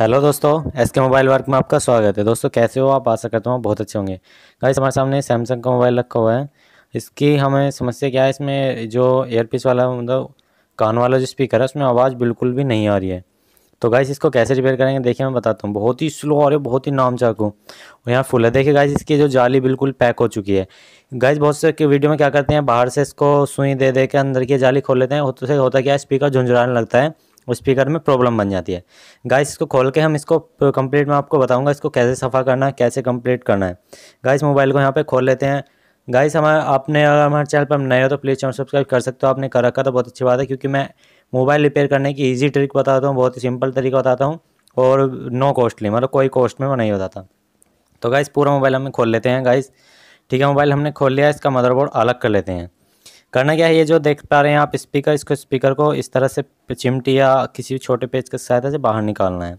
hello दोस्तों S के mobile work में आपका स्वागत है दोस्तों कैसे हो आप आशा करता हूँ बहुत अच्छे होंगे गाइस हमारे सामने सैमसंग का मोबाइल रखा हुआ है इसकी हमें समस्या क्या है इसमें जो एयरपीस वाला मतलब कान वाला जो स्पीकर है उसमें आवाज़ बिल्कुल भी नहीं आ रही है तो गाइस इसको कैसे रिपेयर करेंगे देखिए मैं बताता हूँ बहुत ही स्लो और बहुत ही नाम चाकू और यहाँ फुल है देखिए गाइस इसकी जो जाली बिल्कुल पैक हो चुकी है गाइस बहुत से वीडियो में क्या करते हैं बाहर से इसको सुई दे दे के अंदर की जाली खोल लेते हैं तो होता क्या है स्पीकर झुंझुराने लगता है स्पीकर में प्रॉब्लम बन जाती है गाइस इसको खोल के हम इसको कंप्लीट में आपको बताऊंगा इसको कैसे सफ़ा करना है कैसे कंप्लीट करना है गाइस मोबाइल को यहाँ पे खोल लेते हैं गाइस हमारे आपने अगर हमारे चैनल पर हम नए हो तो प्लीज़ चैनल सब्सक्राइब कर सकते हो आपने कर रखा तो बहुत अच्छी बात है क्योंकि मैं मोबाइल रिपेयर करने की ईजी ट्रिक बताता हूँ बहुत ही सिंपल तरीका बताता हूँ और नो कॉस्टली मतलब कोई कॉस्ट में वो नहीं बताता तो गाइस पूरा मोबाइल हमें खोल लेते हैं गाइस ठीक है मोबाइल हमने खोल लिया इसका मदरबोर्ड अलग कर लेते हैं करना क्या है ये जो देख पा रहे हैं आप स्पीकर इसको स्पीकर को इस तरह से चिमटी या किसी भी छोटे पेज की सहायता से बाहर निकालना है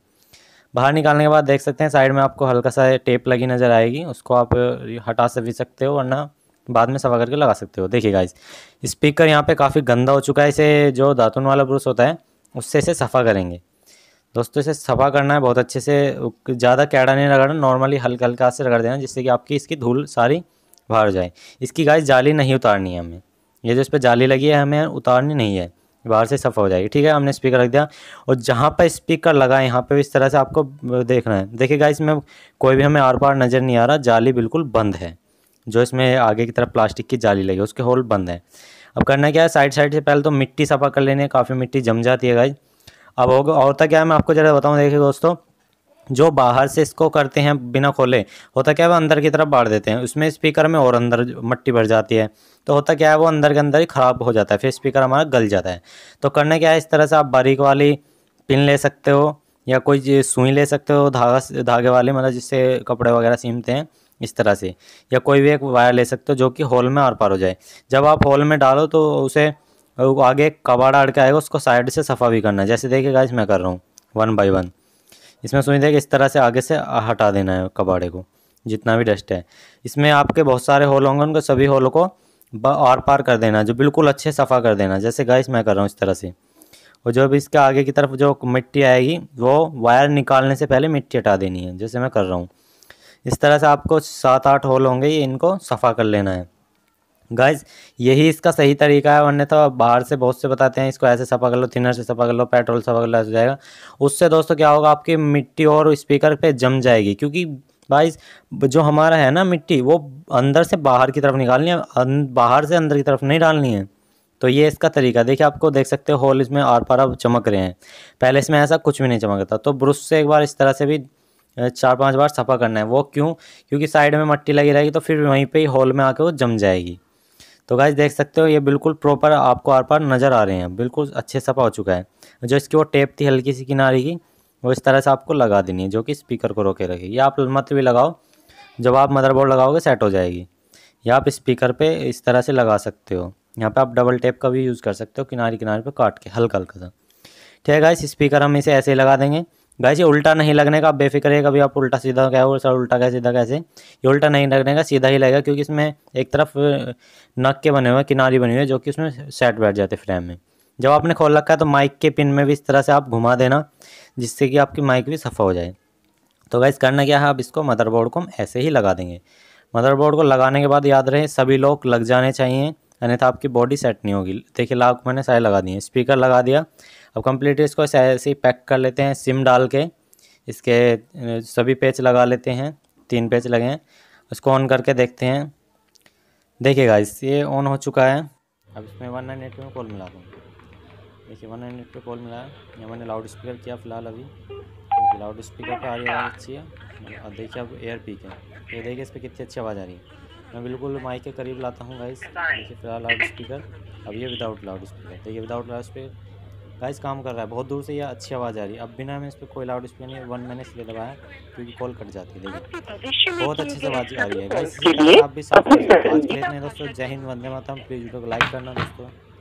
बाहर निकालने के बाद देख सकते हैं साइड में आपको हल्का सा टेप लगी नज़र आएगी उसको आप हटा से भी सकते हो वरना बाद में सफा करके लगा सकते हो देखिए गाइस स्पीकर यहाँ पे काफ़ी गंदा हो चुका है इसे जो दातुन वाला ब्रश होता है उससे इसे सफ़ा करेंगे दोस्तों इसे सफ़ा करना है बहुत अच्छे से ज़्यादा कैड़ा नहीं रगड़ना नॉर्मली हल्का हल्का से रगड़ देना जिससे कि आपकी इसकी धूल सारी बाहर जाए इसकी गाइस जाली नहीं उतारनी है हमें ये जो इस पर जाली लगी है हमें उतारनी नहीं है बाहर से सफ़ा हो जाएगी ठीक है हमने स्पीकर रख दिया और जहाँ पर स्पीकर लगा है यहाँ पर इस तरह से आपको देखना है देखिएगा इसमें कोई भी हमें आर पार नज़र नहीं आ रहा जाली बिल्कुल बंद है जो इसमें आगे की तरफ प्लास्टिक की जाली लगी है उसके होल बंद है अब करना क्या है साइड साइड से पहले तो मिट्टी सफ़ा कर लेनी है काफ़ी मिट्टी जम जाती है गाई अब होगा और तक तो क्या है मैं आपको ज़रा बताऊँ देखिए दोस्तों जो बाहर से इसको करते हैं बिना खोले होता क्या है वो अंदर की तरफ बाढ़ देते हैं उसमें स्पीकर में और अंदर मट्टी भर जाती है तो होता क्या है वो अंदर के अंदर ही ख़राब हो जाता है फिर स्पीकर हमारा गल जाता है तो करना क्या है इस तरह से आप बारीक वाली पिन ले सकते हो या कोई सुई ले सकते हो धागा धागे वाले मतलब जिससे कपड़े वगैरह सीमते हैं इस तरह से या कोई भी एक वायर ले सकते हो जो कि होल में आर पार हो जाए जब आप होल में डालो तो उसे आगे कबाड़ आड़ के आएगा उसको साइड से सफ़ा भी करना जैसे देखिए गाइस मैं कर रहा हूँ वन बाई वन इसमें सुनिए कि इस तरह से आगे से हटा देना है कबाड़े को जितना भी डस्ट है इसमें आपके बहुत सारे होल होंगे उनके सभी होलों को आर पार कर देना जो बिल्कुल अच्छे सफ़ा कर देना जैसे गाइस मैं कर रहा हूँ इस तरह से और जो भी इसके आगे की तरफ जो मिट्टी आएगी वो वायर निकालने से पहले मिट्टी हटा देनी है जैसे मैं कर रहा हूँ इस तरह से आपको सात आठ होल होंगे ये इनको सफ़ा कर लेना है गाइज यही इसका सही तरीका है वरने तो बाहर से बहुत से बताते हैं इसको ऐसे सफा कर लो थिनर से सफा कर लो पेट्रोल सफा कर लो ऐसा जाएगा उससे दोस्तों क्या होगा आपकी मिट्टी और स्पीकर पे जम जाएगी क्योंकि बाइज जो हमारा है ना मिट्टी वो अंदर से बाहर की तरफ निकालनी है अं-, बाहर से अंदर की तरफ नहीं डालनी है तो ये इसका तरीका देखिए आपको देख सकते हो होल इसमें आर पार अब चमक रहे हैं पहले इसमें ऐसा कुछ भी नहीं चमकता तो ब्रुश से एक बार इस तरह से भी चार पांच बार सफ़ा करना है वो क्यों क्योंकि साइड में मट्टी लगी रहेगी तो फिर वहीं पे ही हॉल में आके वो जम जाएगी तो गाइज देख सकते हो ये बिल्कुल प्रॉपर आपको आर पार नज़र आ रहे हैं बिल्कुल अच्छे सा पा चुका है जो इसकी वो टेप थी हल्की सी किनारे की वो इस तरह से आपको लगा देनी है जो कि स्पीकर को रोके रखेगी या आप मत भी लगाओ जब आप मदरबोर्ड लगाओगे सेट हो जाएगी या आप स्पीकर पे इस तरह से लगा सकते हो यहाँ पे आप डबल टेप का भी यूज़ कर सकते हो किनारे किनारे पे काट के हल्का हल्का सा ठीक है गाइस स्पीकर हम इसे ऐसे ही लगा देंगे गाइस ये उल्टा नहीं लगने का आप बेफिक्र है कभी आप उल्टा सीधा क्या हो सर उल्टा क्या सीधा कैसे ये उल्टा नहीं लगने का सीधा ही लगेगा क्योंकि इसमें एक तरफ नक के बने हुए किनारी बनी हुई है जो कि उसमें सेट बैठ जाते फ्रेम में जब आपने खोल रखा है तो माइक के पिन में भी इस तरह से आप घुमा देना जिससे कि आपकी माइक भी सफ़ा हो जाए तो गाइस करना क्या है आप इसको मदरबोर्ड को हम ऐसे ही लगा देंगे मदरबोर्ड को लगाने के बाद याद रहे सभी लोग लग जाने चाहिए अन्यथा तो आपकी बॉडी सेट नहीं होगी देखिए लाख मैंने सारे लगा दिए स्पीकर लगा दिया अब कम्प्लीटली इसको ऐसे ही पैक कर लेते हैं सिम डाल के इसके सभी पेच लगा लेते हैं तीन पेच लगे हैं उसको ऑन करके देखते हैं देखिए इस ये ऑन हो चुका है अब इसमें वन नाइन एट पे कॉल मिला दूँ देखिए वन नाइन एट पर कॉल है या मैंने लाउड स्पीकर किया फ़िलहाल अभी लाउड स्पीकर पर आ रही आवाज़ अच्छी है और देखिए अब एयर पीक है ये देखिए इस पर कितनी अच्छी आवाज़ आ रही है मैं बिल्कुल माइक के करीब लाता हूँ गाइस देखिए फिलहाल लाउड स्पीकर अब ये विदाउट लाउड स्पीकर तो ये विदाउट लाउड स्पीकर गाइस काम कर रहा है बहुत दूर से ये अच्छी आवाज़ आ रही है अब बिना मैं इस पर कोई लाउड स्पीकर नहीं वन मैंने इसलिए लगाया क्योंकि कॉल कट जाती है देखिए बहुत अच्छी से आवाज़ आ रही है गाइस आप भी साफ दोस्तों जय हिंद वंदे मातम प्लीज़ वीडियो को लाइक करना दोस्तों